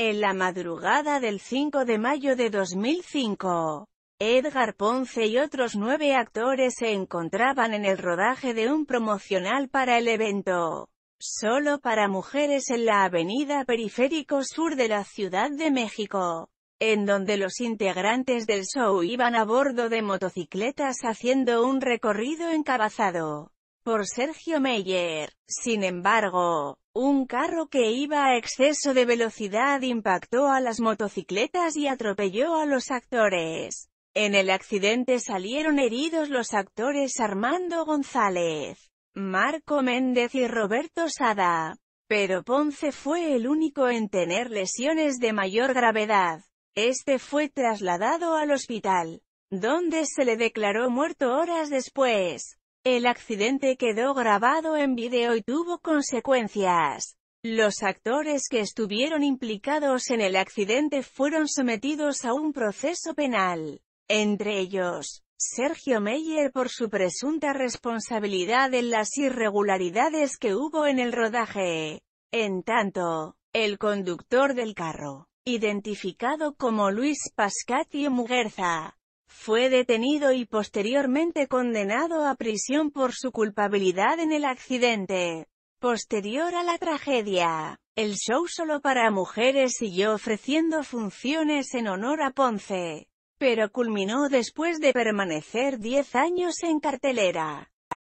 En la madrugada del 5 de mayo de 2005, Edgar Ponce y otros nueve actores se encontraban en el rodaje de un promocional para el evento, solo para mujeres en la avenida Periférico Sur de la Ciudad de México, en donde los integrantes del show iban a bordo de motocicletas haciendo un recorrido encabazado por Sergio Meyer. Sin embargo, un carro que iba a exceso de velocidad impactó a las motocicletas y atropelló a los actores. En el accidente salieron heridos los actores Armando González, Marco Méndez y Roberto Sada. Pero Ponce fue el único en tener lesiones de mayor gravedad. Este fue trasladado al hospital, donde se le declaró muerto horas después. El accidente quedó grabado en video y tuvo consecuencias. Los actores que estuvieron implicados en el accidente fueron sometidos a un proceso penal. Entre ellos, Sergio Meyer por su presunta responsabilidad en las irregularidades que hubo en el rodaje. En tanto, el conductor del carro, identificado como Luis Pascati Muguerza, fue detenido y posteriormente condenado a prisión por su culpabilidad en el accidente. Posterior a la tragedia, el show solo para mujeres siguió ofreciendo funciones en honor a Ponce, pero culminó después de permanecer 10 años en cartelera.